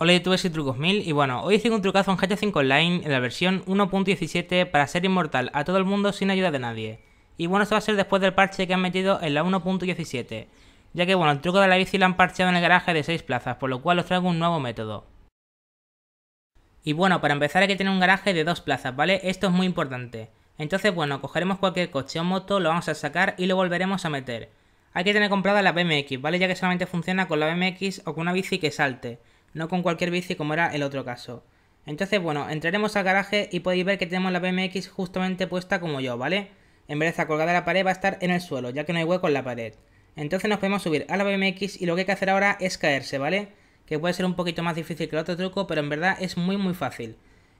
Hola youtubers y trucos mil y bueno, hoy hice un trucazo en GTA 5 Online en la versión 1.17 para ser inmortal a todo el mundo sin ayuda de nadie. Y bueno, esto va a ser después del parche que han metido en la 1.17, ya que bueno, el truco de la bici lo han parcheado en el garaje de 6 plazas, por lo cual os traigo un nuevo método. Y bueno, para empezar hay que tener un garaje de 2 plazas, ¿vale? Esto es muy importante. Entonces bueno, cogeremos cualquier coche o moto, lo vamos a sacar y lo volveremos a meter. Hay que tener comprada la BMX, ¿vale? Ya que solamente funciona con la BMX o con una bici que salte no con cualquier bici como era el otro caso. Entonces, bueno, entraremos al garaje y podéis ver que tenemos la BMX justamente puesta como yo, ¿vale? En vez de colgada la pared va a estar en el suelo, ya que no hay hueco en la pared. Entonces nos podemos subir a la BMX y lo que hay que hacer ahora es caerse, ¿vale? Que puede ser un poquito más difícil que el otro truco, pero en verdad es muy muy fácil.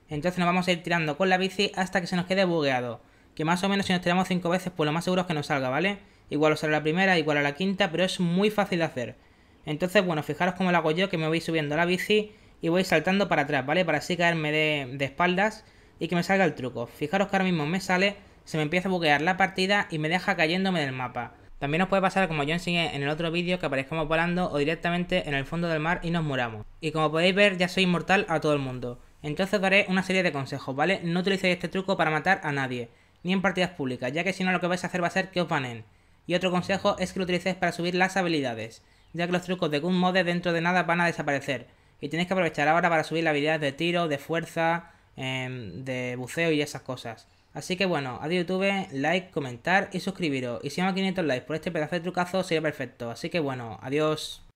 Entonces nos vamos a ir tirando con la bici hasta que se nos quede bugueado. Que más o menos si nos tiramos 5 veces, pues lo más seguro es que nos salga, ¿vale? Igual os sale la primera, igual a la quinta, pero es muy fácil de hacer. Entonces, bueno, fijaros cómo lo hago yo, que me voy subiendo la bici y voy saltando para atrás, ¿vale? Para así caerme de, espaldas y que me salga el truco. Fijaros que ahora mismo me sale, se me empieza a buguear la partida y me deja cayéndome del mapa. También os puede pasar como yo enseñé en el otro vídeo que aparezcamos volando o directamente en el fondo del mar y nos muramos. Y como podéis ver ya soy inmortal a todo el mundo. Entonces daré una serie de consejos, ¿vale? No utilicéis este truco para matar a nadie, ni en partidas públicas, ya que si no lo que vais a hacer va a ser que os banen. Y otro consejo es que lo utilicéis para subir las habilidades ya que los trucos de Goon Mode dentro de nada van a desaparecer. Y tenéis que aprovechar ahora para subir la habilidad de tiro, de fuerza, em, de buceo y esas cosas. Así que bueno, adiós YouTube, like, comentar y suscribiros. Y si no 500 likes por este pedazo de trucazo sería perfecto. Así que bueno, adiós.